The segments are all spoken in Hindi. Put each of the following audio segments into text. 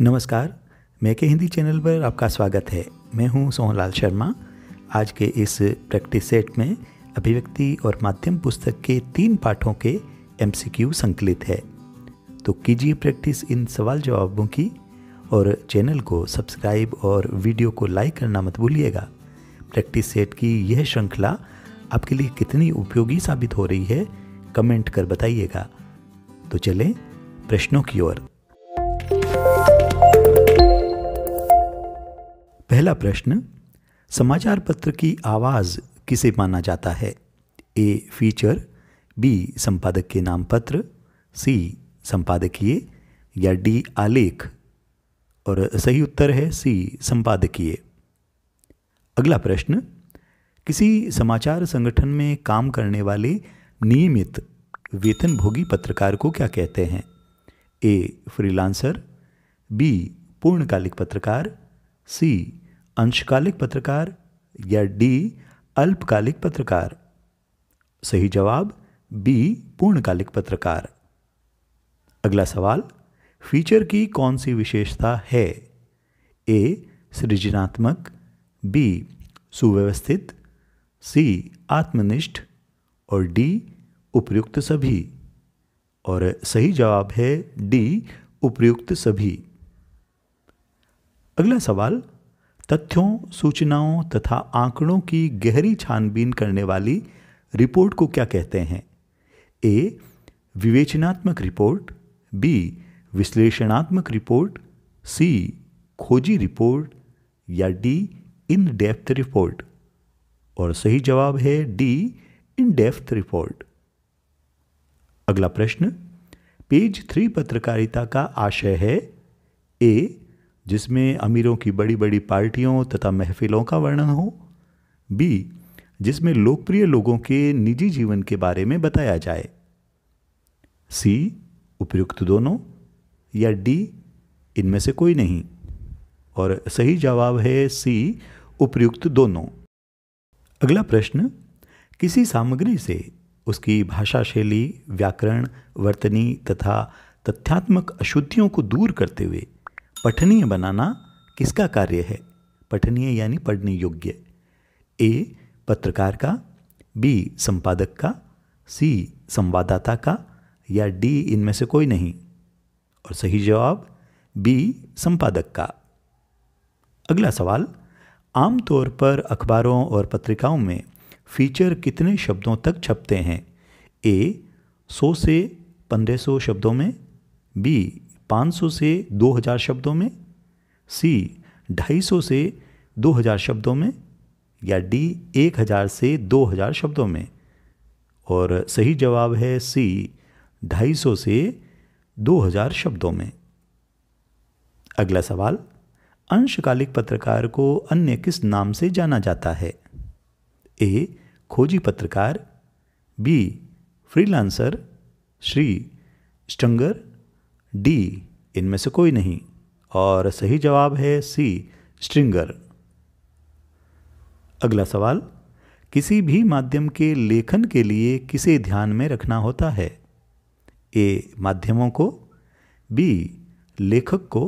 नमस्कार मैं के हिंदी चैनल पर आपका स्वागत है मैं हूं सोहनलाल शर्मा आज के इस प्रैक्टिस सेट में अभिव्यक्ति और माध्यम पुस्तक के तीन पाठों के एम संकलित है तो कीजिए प्रैक्टिस इन सवाल जवाबों की और चैनल को सब्सक्राइब और वीडियो को लाइक करना मत भूलिएगा प्रैक्टिस सेट की यह श्रृंखला आपके लिए कितनी उपयोगी साबित हो रही है कमेंट कर बताइएगा तो चलें प्रश्नों की ओर पहला प्रश्न समाचार पत्र की आवाज़ किसे माना जाता है ए फीचर बी संपादक के नाम पत्र सी संपादकीय या डी आलेख और सही उत्तर है सी संपादकीय अगला प्रश्न किसी समाचार संगठन में काम करने वाले नियमित वेतनभोगी पत्रकार को क्या कहते हैं ए फ्रीलांसर बी पूर्णकालिक पत्रकार सी अंशकालिक पत्रकार या डी अल्पकालिक पत्रकार सही जवाब बी पूर्णकालिक पत्रकार अगला सवाल फीचर की कौन सी विशेषता है ए सृजनात्मक बी सुव्यवस्थित सी आत्मनिष्ठ और डी उपयुक्त सभी और सही जवाब है डी उपयुक्त सभी अगला सवाल तथ्यों सूचनाओं तथा आंकड़ों की गहरी छानबीन करने वाली रिपोर्ट को क्या कहते हैं ए विवेचनात्मक रिपोर्ट बी विश्लेषणात्मक रिपोर्ट सी खोजी रिपोर्ट या डी इन डेप्थ रिपोर्ट और सही जवाब है डी इन डेप्थ रिपोर्ट अगला प्रश्न पेज थ्री पत्रकारिता का आशय है ए जिसमें अमीरों की बड़ी बड़ी पार्टियों तथा महफिलों का वर्णन हो बी जिसमें लोकप्रिय लोगों के निजी जीवन के बारे में बताया जाए सी उपयुक्त दोनों या डी इनमें से कोई नहीं और सही जवाब है सी उपयुक्त दोनों अगला प्रश्न किसी सामग्री से उसकी भाषा शैली व्याकरण वर्तनी तथा तथ्यात्मक अशुद्धियों को दूर करते हुए पठनीय बनाना किसका कार्य है पठनीय यानी पढ़ने योग्य ए पत्रकार का बी संपादक का सी संवाददाता का या डी इनमें से कोई नहीं और सही जवाब बी संपादक का अगला सवाल आमतौर पर अखबारों और पत्रिकाओं में फीचर कितने शब्दों तक छपते हैं ए 100 से 1500 शब्दों में बी 500 से 2000 शब्दों में सी 250 से 2000 शब्दों में या डी 1000 से 2000 शब्दों में और सही जवाब है सी 250 से 2000 शब्दों में अगला सवाल अंशकालिक पत्रकार को अन्य किस नाम से जाना जाता है ए खोजी पत्रकार B freelancer C stringer D इनमें से कोई नहीं और सही जवाब है सी स्ट्रिंगर अगला सवाल किसी भी माध्यम के लेखन के लिए किसे ध्यान में रखना होता है ए माध्यमों को बी लेखक को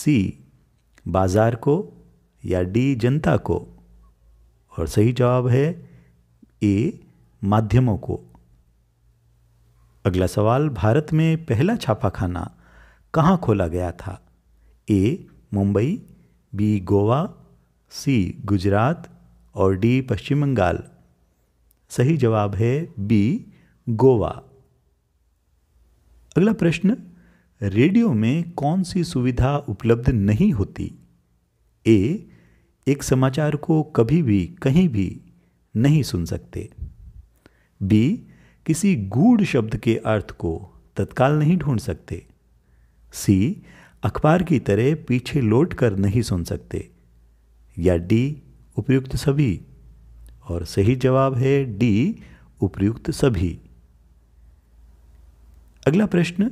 सी बाजार को या डी जनता को और सही जवाब है ए माध्यमों को अगला सवाल भारत में पहला छापाखाना कहाँ खोला गया था A Mumbai B Goa C Gujarat और डी पश्चिम बंगाल सही जवाब है बी गोवा अगला प्रश्न रेडियो में कौन सी सुविधा उपलब्ध नहीं होती ए एक समाचार को कभी भी कहीं भी नहीं सुन सकते बी किसी गूढ़ शब्द के अर्थ को तत्काल नहीं ढूंढ सकते सी अखबार की तरह पीछे लौट कर नहीं सुन सकते या डी उपयुक्त सभी और सही जवाब है डी उपयुक्त सभी अगला प्रश्न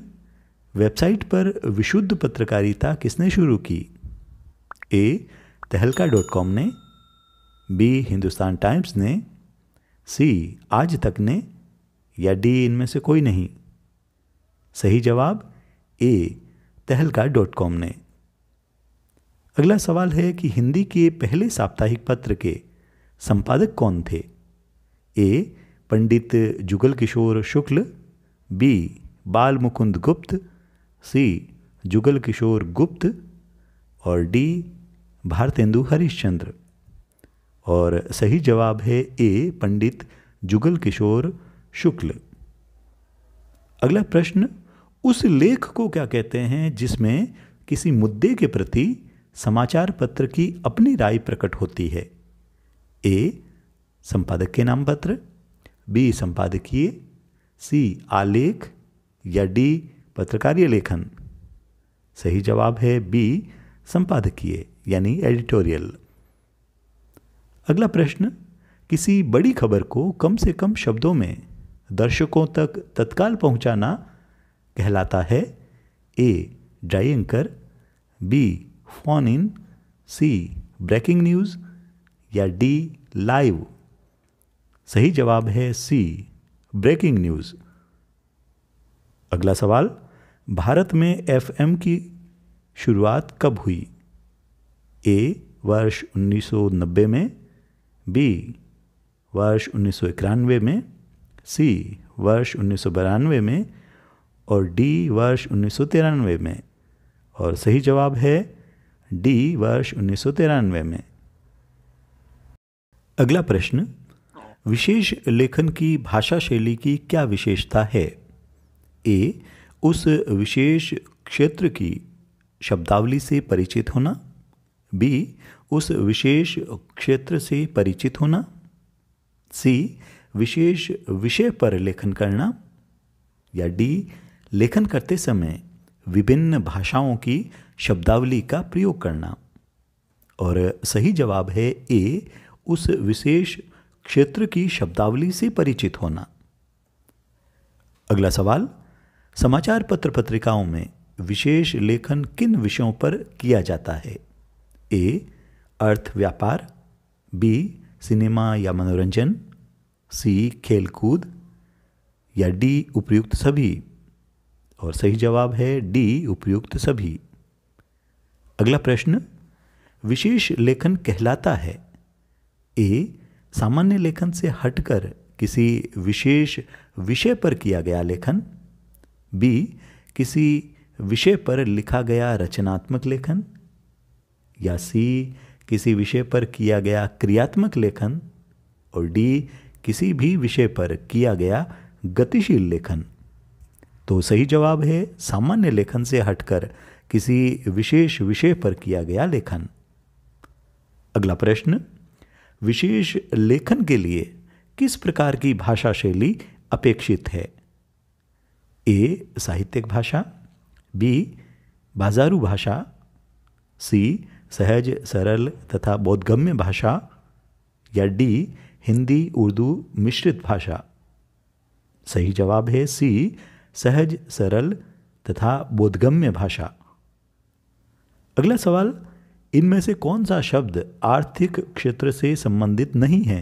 वेबसाइट पर विशुद्ध पत्रकारिता किसने शुरू की ए तहलका डॉट कॉम ने बी हिंदुस्तान टाइम्स ने सी आज तक ने या डी इनमें से कोई नहीं सही जवाब ए तहलका डॉट कॉम ने अगला सवाल है कि हिंदी के पहले साप्ताहिक पत्र के संपादक कौन थे ए पंडित जुगल किशोर शुक्ल बी बाल मुकुंद गुप्त सी जुगल किशोर गुप्त और डी भारतेंदु हरिश्चंद्र और सही जवाब है ए पंडित जुगल किशोर शुक्ल अगला प्रश्न उस लेख को क्या कहते हैं जिसमें किसी मुद्दे के प्रति समाचार पत्र की अपनी राय प्रकट होती है ए संपादक के नाम पत्र बी संपादकीय सी आलेख या डी पत्रकारीय लेखन सही जवाब है बी संपादकीय यानी एडिटोरियल अगला प्रश्न किसी बड़ी खबर को कम से कम शब्दों में दर्शकों तक तत्काल पहुंचाना कहलाता है A dry anchor B phone in C breaking news या डी लाइव सही जवाब है सी ब्रेकिंग न्यूज़ अगला सवाल भारत में एफ की शुरुआत कब हुई ए वर्ष 1990 में बी वर्ष उन्नीस में सी वर्ष उन्नीस में और डी वर्ष उन्नीस में और सही जवाब है डी वर्ष उन्नीस में अगला प्रश्न विशेष लेखन की भाषा शैली की क्या विशेषता है ए उस विशेष क्षेत्र की शब्दावली से परिचित होना बी उस विशेष क्षेत्र से परिचित होना सी विशेष विषय पर लेखन करना या डी लेखन करते समय विभिन्न भाषाओं की शब्दावली का प्रयोग करना और सही जवाब है ए उस विशेष क्षेत्र की शब्दावली से परिचित होना अगला सवाल समाचार पत्र पत्रिकाओं में विशेष लेखन किन विषयों पर किया जाता है ए अर्थ व्यापार बी सिनेमा या मनोरंजन सी खेलकूद या डी उपयुक्त सभी और सही जवाब है डी उपयुक्त सभी अगला प्रश्न विशेष लेखन कहलाता है ए सामान्य लेखन से हटकर किसी विशेष विषय पर किया गया लेखन बी किसी विषय पर लिखा गया रचनात्मक लेखन या सी किसी विषय पर किया गया क्रियात्मक लेखन और डी किसी भी विषय पर किया गया गतिशील लेखन तो सही जवाब है सामान्य लेखन से हटकर किसी विशेष विषय पर किया गया लेखन अगला प्रश्न विशेष लेखन के लिए किस प्रकार की भाषा शैली अपेक्षित है ए साहित्यिक भाषा बी बाजारू भाषा सी सहज सरल तथा बोधगम्य भाषा या डी हिंदी उर्दू मिश्रित भाषा सही जवाब है सी सहज सरल तथा बोधगम्य भाषा अगला सवाल इनमें से कौन सा शब्द आर्थिक क्षेत्र से संबंधित नहीं है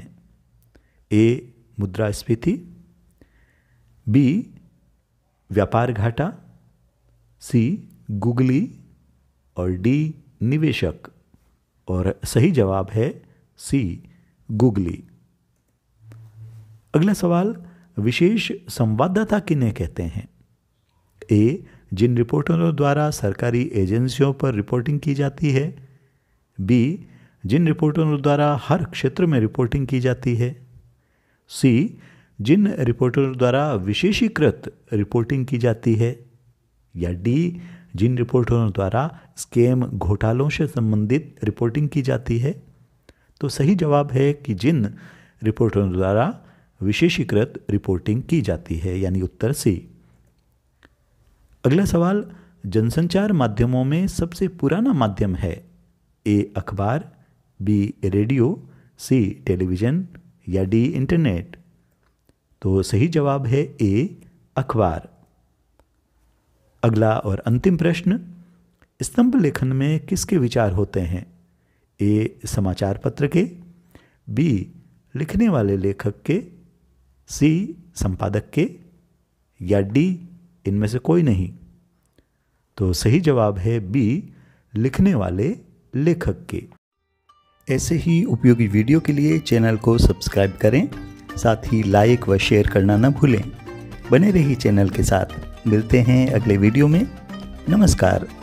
ए मुद्रास्फीति बी व्यापार घाटा सी गुगली और डी निवेशक और सही जवाब है सी गुगली अगला सवाल विशेष संवाददाता किन्हें कहते हैं ए जिन रिपोर्टरों द्वारा सरकारी एजेंसियों पर रिपोर्टिंग की जाती है बी जिन रिपोर्टरों द्वारा हर क्षेत्र में रिपोर्टिंग की जाती है सी जिन रिपोर्टरों द्वारा विशेषीकृत रिपोर्टिंग की जाती है या डी जिन रिपोर्टरों द्वारा स्केम घोटालों से संबंधित रिपोर्टिंग की जाती है तो सही जवाब है कि जिन रिपोर्टरों द्वारा विशेषीकृत रिपोर्टिंग की जाती है यानी उत्तर सी अगला सवाल जनसंचार माध्यमों में सबसे पुराना माध्यम है ए अखबार बी रेडियो सी टेलीविज़न या डी इंटरनेट तो सही जवाब है ए अखबार अगला और अंतिम प्रश्न स्तंभ लेखन में किसके विचार होते हैं ए समाचार पत्र के बी लिखने वाले लेखक के सी संपादक के या डी इनमें से कोई नहीं तो सही जवाब है बी लिखने वाले लेखक के ऐसे ही उपयोगी वीडियो के लिए चैनल को सब्सक्राइब करें साथ ही लाइक व शेयर करना न भूलें बने रही चैनल के साथ मिलते हैं अगले वीडियो में नमस्कार